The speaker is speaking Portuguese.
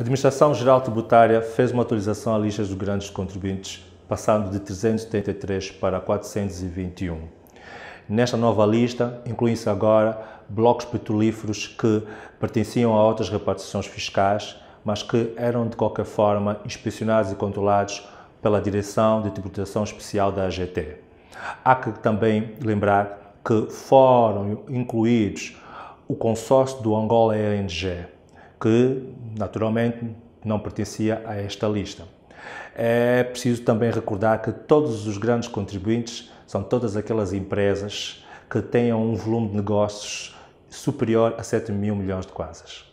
A Administração Geral Tributária fez uma atualização à lista dos grandes contribuintes, passando de 373 para 421. Nesta nova lista, incluem-se agora blocos petrolíferos que pertenciam a outras repartições fiscais, mas que eram de qualquer forma inspecionados e controlados pela Direção de Tributação Especial da AGT. Há que também lembrar que foram incluídos o consórcio do Angola ENG, que naturalmente não pertencia a esta lista. É preciso também recordar que todos os grandes contribuintes são todas aquelas empresas que tenham um volume de negócios superior a 7 mil milhões de quasas.